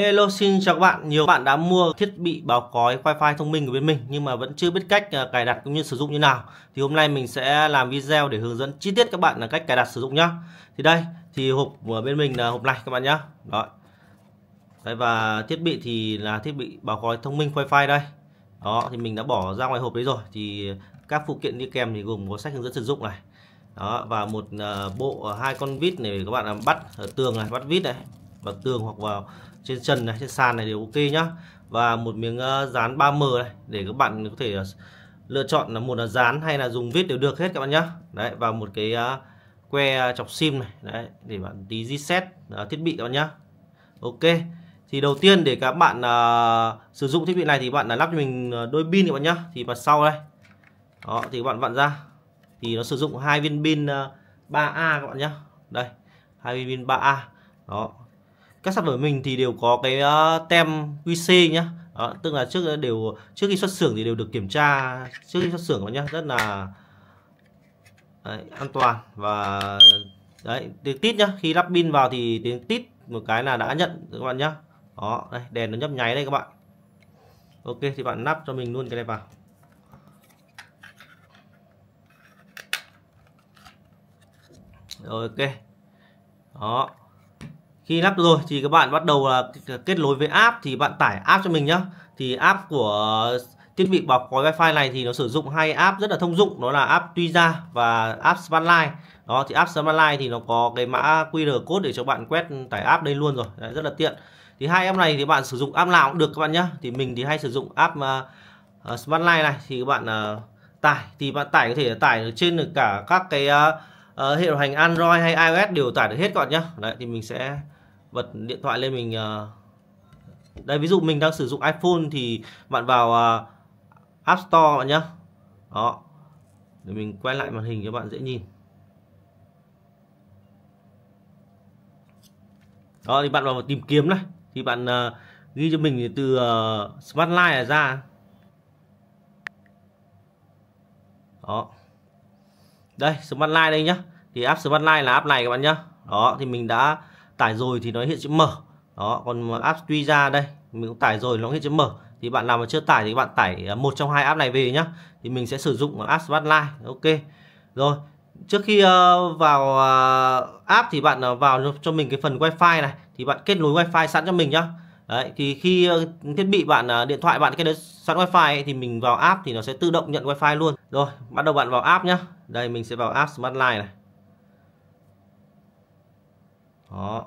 Hello xin chào các bạn, nhiều bạn đã mua thiết bị báo cói wifi thông minh của bên mình nhưng mà vẫn chưa biết cách à, cài đặt cũng như sử dụng như nào thì hôm nay mình sẽ làm video để hướng dẫn chi tiết các bạn là cách cài đặt sử dụng nhá thì đây thì hộp của bên mình là hộp này các bạn nhá đó đây và thiết bị thì là thiết bị báo cói thông minh wifi đây đó thì mình đã bỏ ra ngoài hộp đấy rồi thì các phụ kiện đi kèm thì gồm có sách hướng dẫn sử dụng này đó và một à, bộ à, hai con vít này để các bạn làm bắt ở tường này bắt vít này vào tường hoặc vào trên trần này trên sàn này đều ok nhá và một miếng ờ, dán 3M này để các bạn có thể ờ, lựa chọn là một là dán hay là dùng vít đều được hết các bạn nhá đấy và một cái ờ, que chọc sim này đấy để bạn tí reset thiết bị các bạn nhá ok thì đầu tiên để các bạn uh, sử dụng thiết bị này thì bạn là lắp cho mình đôi pin các bạn nhá thì mặt sau đây đó thì các bạn vặn ra thì nó sử dụng hai viên pin uh, 3A các bạn nhá đây hai viên pin 3A đó các sản phẩm mình thì đều có cái uh, tem QC nhá đó, tức là trước đều trước khi xuất xưởng thì đều được kiểm tra trước khi xuất xưởng các nhá rất là đấy, an toàn và đấy tiếng tít nhá khi lắp pin vào thì tiếng tít một cái là đã nhận các bạn nhá đó đây đèn nó nhấp nháy đây các bạn ok thì bạn lắp cho mình luôn cái này vào rồi ok đó khi lắp rồi thì các bạn bắt đầu là kết nối với app thì bạn tải app cho mình nhá thì app của ờ, thiết bị bọc gói wifi này thì nó sử dụng hai app rất là thông dụng đó là app Tuya và app Smartline đó thì app Smartline thì nó có cái mã QR code để cho bạn quét tải app đây luôn rồi Đấy, rất là tiện thì hai app này thì bạn sử dụng app nào cũng được các bạn nhé thì mình thì hay sử dụng app uh, ờ, ờ, Smartline này thì các bạn uh, tải thì bạn tải có thể tải được trên được cả các cái uh, uh, hệ điều hành Android hay iOS đều tải được hết các bạn nhé Đấy thì mình sẽ bật điện thoại lên mình ờ, đây ví dụ mình đang sử dụng iPhone thì bạn vào ờ, App Store bạn nhé đó để mình quay lại màn hình cho bạn dễ nhìn đó thì bạn vào tìm kiếm này thì bạn ờ, ghi cho mình từ Smartline ra đó đây Smartline đây nhá thì app Smartline là app này các bạn nhá đó thì mình đã tải rồi thì nó hiện chữ mở đó còn app tuy ra đây mình cũng tải rồi nó hiện chữ mở thì bạn nào mà chưa tải thì bạn tải à, một trong hai app này về nhá thì mình sẽ sử dụng app Smart ok rồi trước khi ờ, vào à, app thì bạn à, vào cho mình cái phần wifi này thì bạn kết nối wifi sẵn cho mình nhá Đấy, thì khi ờ, thiết bị bạn điện thoại bạn kết nối sẵn wifi ấy, thì mình vào app thì nó sẽ tự động nhận wifi luôn rồi bắt đầu bạn vào app nhá đây mình sẽ vào app Smartline này đó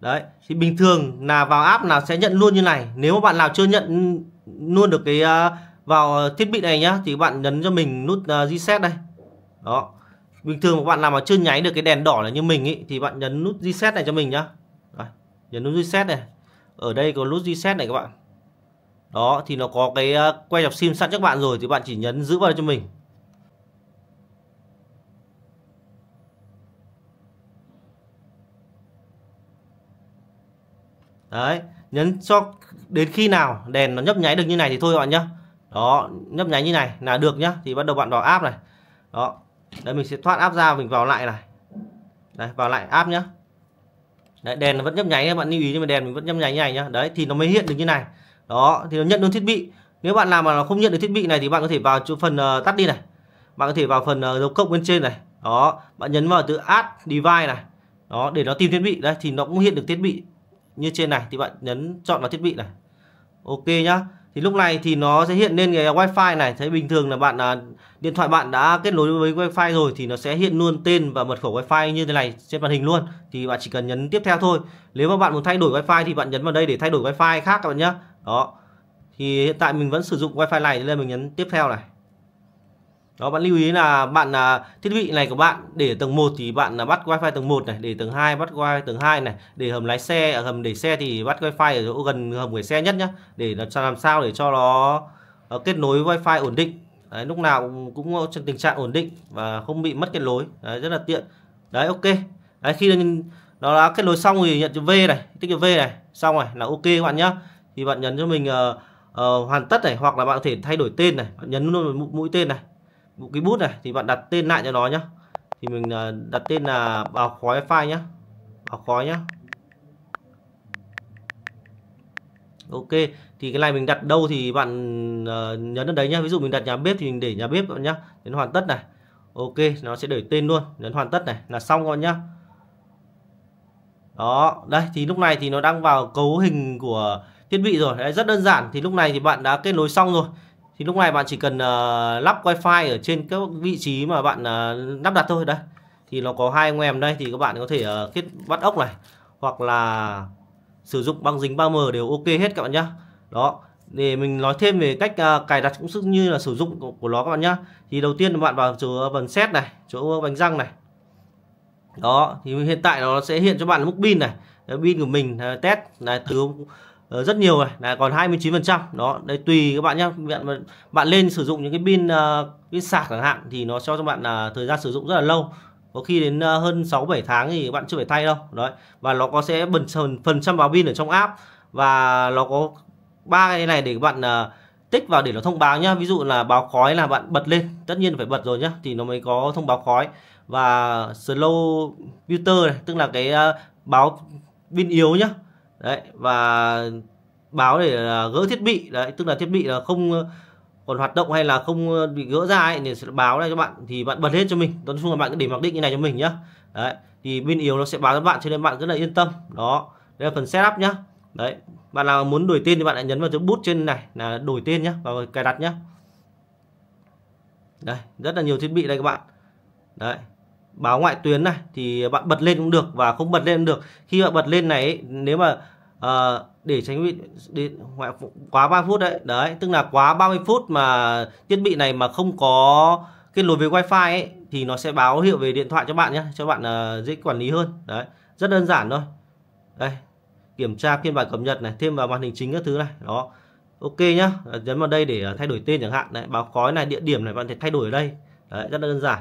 đấy thì bình thường là vào app nào sẽ nhận luôn như này nếu mà bạn nào chưa nhận luôn được cái ờ, vào thiết bị này nhá thì bạn nhấn cho mình nút ờ, reset đây đó bình thường các bạn nào mà chưa nháy được cái đèn đỏ là như mình ý, thì bạn nhấn nút reset này cho mình nhá Rồi, nhấn nút reset này ở đây có nút reset này các bạn đó thì nó có cái ờ, quay dọc sim sẵn cho các bạn rồi thì bạn chỉ nhấn giữ vào cho mình đấy nhấn cho đến khi nào đèn nó nhấp nháy được như này thì thôi các bạn nhá đó nhấp nháy như này là được nhá thì bắt đầu bạn vào áp này đó đây mình sẽ thoát áp ra mình vào lại này đấy vào lại áp nhá đấy đèn nó vẫn nhấp nháy các bạn lưu ý nhưng mà đèn mình vẫn nhấp nháy như này nhá đấy thì nó mới hiện được như này đó thì nó nhận được thiết bị nếu bạn làm mà nó không nhận được thiết bị này thì bạn có thể vào chỗ phần uh, tắt đi này bạn có thể vào phần uh, dấu cộng bên trên này đó bạn nhấn vào từ add device này đó để nó tìm thiết bị đấy thì nó cũng hiện được thiết bị như trên này thì bạn nhấn chọn vào thiết bị này ok nhá thì lúc này thì nó sẽ hiện lên cái wifi này thấy bình thường là bạn à, điện thoại bạn đã kết nối với wifi rồi thì nó sẽ hiện luôn tên và mật khẩu wifi như thế này trên màn hình luôn thì bạn chỉ cần nhấn tiếp theo thôi nếu mà bạn muốn thay đổi wifi thì bạn nhấn vào đây để thay đổi wifi khác các bạn nhá. đó thì hiện tại mình vẫn sử dụng wifi này nên mình nhấn tiếp theo này đó bạn lưu ý là bạn là thiết bị này của bạn để tầng 1 thì bạn là bắt wifi tầng 1 này để tầng 2 bắt wifi tầng 2 này để hầm lái xe ở à, hầm để xe thì bắt wifi ở chỗ gần hầm gửi xe nhất nhá để làm sao để cho nó kết nối wifi ổn định đấy, lúc nào cũng trong tình trạng ổn định và không bị mất kết nối đấy, rất là tiện đấy ok đấy, khi nó đã kết nối xong thì nhận chữ V này tích chữ V này xong rồi là ok các bạn nhá thì bạn nhấn cho mình uh, uh, hoàn tất này hoặc là bạn có thể thay đổi tên này bạn nhấn luôn mũi tên này bộ cái bút này thì bạn đặt tên lại cho nó nhá thì mình à, đặt tên là báo khói file nhá báo khói nhá ok thì cái này mình đặt đâu thì bạn à, nhấn ở đấy nhá ví dụ mình đặt nhà bếp thì mình để nhà bếp bạn nhá đến hoàn tất này ok nó sẽ đổi tên luôn đến hoàn tất này là xong rồi nhá đó đây thì lúc này thì nó đang vào cấu hình của thiết bị rồi đấy, rất đơn giản thì lúc này thì bạn đã kết nối xong rồi thì lúc này bạn chỉ cần uh, lắp wifi ở trên các vị trí mà bạn uh, lắp đặt thôi đấy thì nó có hai ngoèm đây thì các bạn có thể uh, kết bắt ốc này hoặc là sử dụng băng dính 3M đều ok hết các bạn nhá đó để mình nói thêm về cách uh, cài đặt cũng như là sử dụng của, của nó các bạn nhá thì đầu tiên bạn vào chỗ phần set này chỗ bánh răng này đó thì hiện tại nó sẽ hiện cho bạn mức pin này pin của mình test này từ Ờ, rất nhiều rồi là còn 29% đó đấy tùy các bạn nhé bạn bạn lên sử dụng những cái pin pin ờ, sạc chẳng hạn thì nó cho cho bạn là thời gian sử dụng rất là lâu có khi đến ờ, hơn 6 7 tháng thì bạn chưa phải thay đâu đấy và nó có sẽ bần phần phần trăm vào pin ở trong app và nó có ba cái này để các bạn tích vào để nó thông báo nhá ví dụ là báo khói là bạn bật lên tất nhiên phải bật rồi nhá thì nó mới có thông báo khói và slow filter này tức là cái báo pin yếu nhá đấy và báo để gỡ thiết bị đấy tức là thiết bị là không còn hoạt động hay là không bị gỡ ra ấy, thì sẽ báo ra cho bạn thì bạn bật hết cho mình nói chung là bạn cứ để mặc định như này cho mình nhá đấy thì bên yếu nó sẽ báo cho bạn cho nên bạn rất là yên tâm đó đây là phần setup nhá đấy bạn nào muốn đổi tên thì bạn lại nhấn vào chữ bút trên này là đổi tên nhá và cài đặt nhá đây rất là nhiều thiết bị đây các bạn đấy báo ngoại tuyến này thì bạn bật lên cũng được và không bật lên cũng được khi bạn bật lên này nếu mà Ờ, để tránh bị để quá 3 phút đấy đấy tức là quá 30 phút mà thiết bị này mà không có kết nối với wifi ấy, thì nó sẽ báo hiệu về điện thoại cho bạn nhé cho bạn uh, dễ quản lý hơn đấy rất đơn giản thôi đây kiểm tra phiên bản cập nhật này thêm vào màn hình chính các thứ này đó ok nhá ờ, nhấn vào đây để thay đổi tên chẳng hạn đấy báo khói này địa điểm này bạn thể thay đổi ở đây đấy rất đơn giản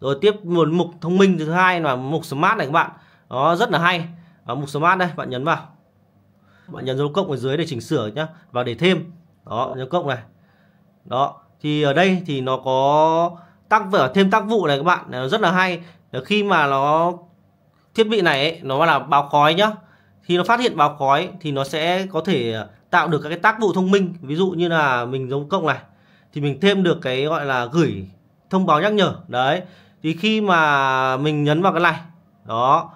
rồi tiếp một mục thông minh thứ hai là mục smart này các bạn nó rất là hay ở ờ, mục smart đây bạn nhấn vào bạn nhấn dấu cộng ở dưới để chỉnh sửa nhá và để thêm đó dấu cộng này đó thì ở đây thì nó có tác vở thêm tác vụ này các bạn nó rất là hay ờ, khi mà nó thiết bị này ấy, nó là báo khói nhá khi nó phát hiện báo khói thì nó sẽ có thể tạo được các cái tác vụ thông minh ví dụ như là mình dấu cộng này thì mình thêm được cái gọi là gửi thông báo nhắc nhở đấy thì khi mà mình nhấn vào cái này đó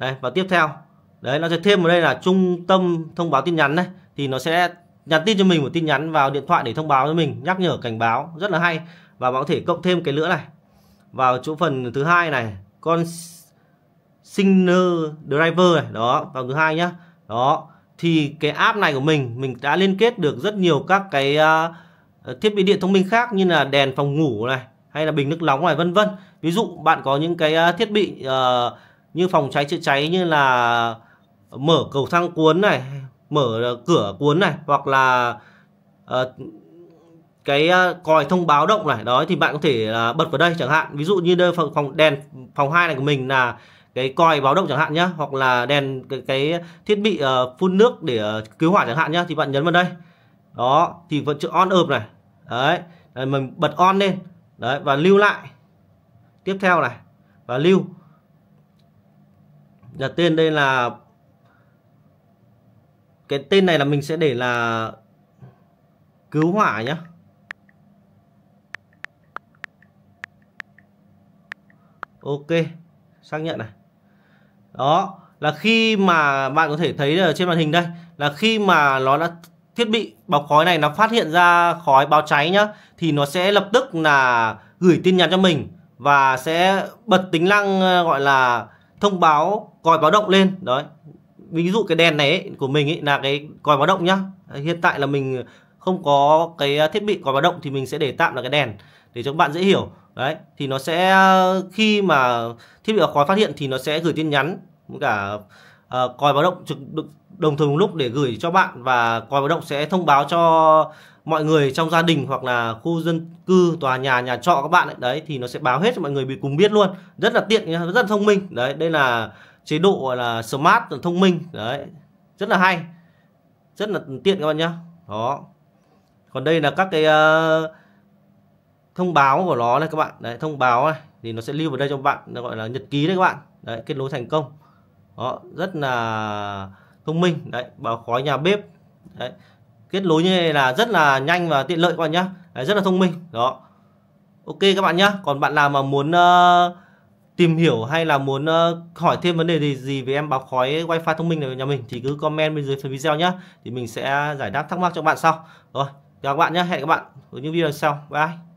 đây và tiếp theo đấy nó sẽ thêm vào đây là trung tâm thông báo tin nhắn này thì nó sẽ nhắn tin cho mình một tin nhắn vào điện thoại để thông báo cho mình nhắc nhở cảnh báo rất là hay và bạn có thể cộng thêm cái nữa này vào chỗ phần thứ hai này con Signal Driver này đó vào thứ hai nhá đó thì cái app này của mình mình đã liên kết được rất nhiều các cái uh, thiết bị điện thông minh khác như là đèn phòng ngủ này hay là bình nước nóng này vân vân ví dụ bạn có những cái uh, thiết bị uh, như phòng cháy chữa cháy như là mở cầu thang cuốn này mở ờ, cửa cuốn này hoặc là uh, cái ờ, còi thông báo động này đó thì bạn có thể là bật vào đây chẳng hạn ví dụ như đây phòng, phòng đèn phòng hai này của mình là cái còi báo động chẳng hạn nhé hoặc là đèn cái, cái thiết bị uh, phun nước để uh, cứu hỏa chẳng hạn nhé thì bạn nhấn vào đây đó thì vẫn chữ on ợp này đấy mình bật on lên đấy và lưu lại tiếp theo này và lưu Giờ dạ, tên đây là cái tên này là mình sẽ để là cứu hỏa nhá. Ok, xác nhận này. Đó, là khi mà bạn có thể thấy ở trên màn hình đây là khi mà nó đã thiết bị bọc khói này nó phát hiện ra khói báo cháy nhá thì nó sẽ lập tức là gửi tin nhắn cho mình và sẽ bật tính năng ờ, gọi là thông báo còi báo động lên đấy ví dụ cái đèn này ấy, của mình ấy là cái còi báo động nhá hiện tại là mình không có cái thiết bị còi báo động thì mình sẽ để tạm là cái đèn để cho các bạn dễ hiểu đấy thì nó sẽ khi mà thiết bị khói phát hiện thì nó sẽ gửi tin nhắn cả uh, còi báo động trực đồng thời một lúc để gửi cho bạn và còi báo động sẽ thông báo cho mọi người trong gia đình hoặc là khu dân cư tòa nhà nhà trọ các bạn ấy. đấy thì nó sẽ báo hết cho mọi người bị cùng biết luôn rất là tiện rất là thông minh đấy đây là chế độ gọi là smart thông minh đấy rất là hay rất là tiện các bạn nhé đó còn đây là các cái uh, thông báo của nó này các bạn đấy thông báo này thì nó sẽ lưu vào đây cho bạn nó gọi là nhật ký đấy các bạn đấy kết nối thành công đó rất là thông minh đấy báo khói nhà bếp đấy kết nối như này là rất là nhanh và tiện lợi các bạn nhá đấy, rất là thông minh đó ok các bạn nhá còn bạn nào mà muốn uh, tìm hiểu hay là muốn uh, hỏi thêm vấn đề gì gì về em báo khói wifi thông minh này nhà mình thì cứ comment bên dưới phần video nhá thì mình sẽ giải đáp thắc mắc cho bạn sau rồi chào các bạn nhé hẹn các bạn ở những video sau bye